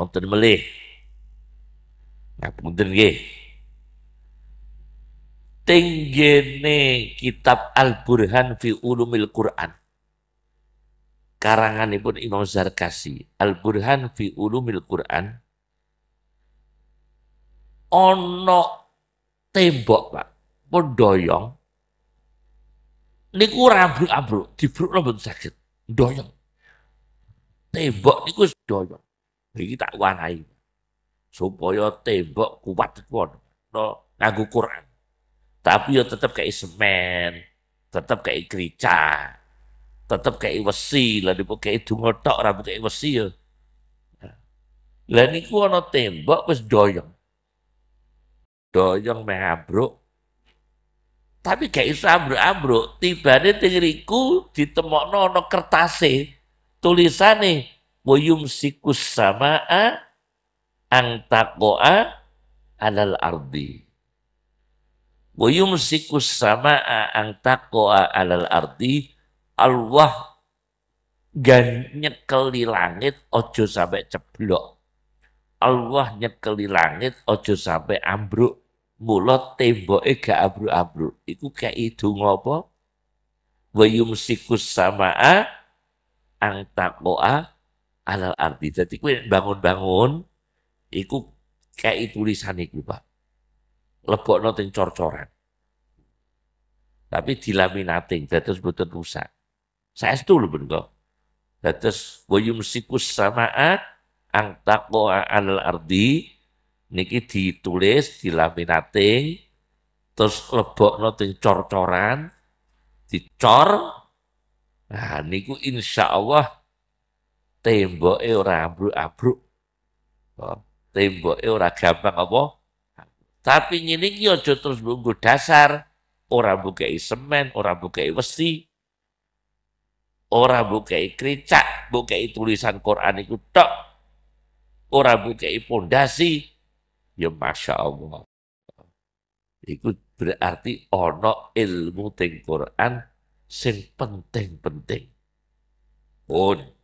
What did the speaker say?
wonten melih ngapunten nggih tenggene kitab Al-Burhan fi Ulumil Quran karanganipun Imam Zarkasi Al-Burhan fi Ulumil Quran ono tembok Pak pendoyong niku rambut abruk dibruk mboten saged ndoyong tembok niku doyong Iki tak warahi. Supaya tembok kuat pun no nganggo Quran. Tapi yo tetep kayak semen, tetep kayak kerica, tetep kayak wesi lah dipo kayak dungo rambut kayak wesi yo. Lah niku ana tembok wis doyong. Doyong meh Tapi kayak iso tiba tiba tibane teng no, no ana tulisan nih. Wayum sikus sama'a antakoa alal ardi. Wayum sikus sama'a antakoa alal ardi. Allah gan nyekeli langit ojo sampai ceblok. Allah nyekeli langit ojo sampai ambruk. Mulut temboknya gak ambruk ambruk. Iku kayak itu ngopo. Wayum sikus sama'a angtakoa alal arti. Jadi kue bangun-bangun, iku kayak tulisan iku pak. Lebok noting cor-coran. Tapi dilaminating, terus betul rusak. Saya itu lho bener Terus wayum sikus ang angtakoa alal ardi niki ditulis dilaminating terus lebok noting cor-coran dicor nah niku insya Allah temboke ora abruk-abruk. Oh, temboke ora gampang apa? Tapi ngene iki aja terus nggo dasar, ora bukai semen, ora bukai besi, ora bukai kricak, bukai tulisan Quran iku tok. Ora bukai pondasi. Ya Masya Allah. Iku berarti ono ilmu teng Quran sing penting-penting. on.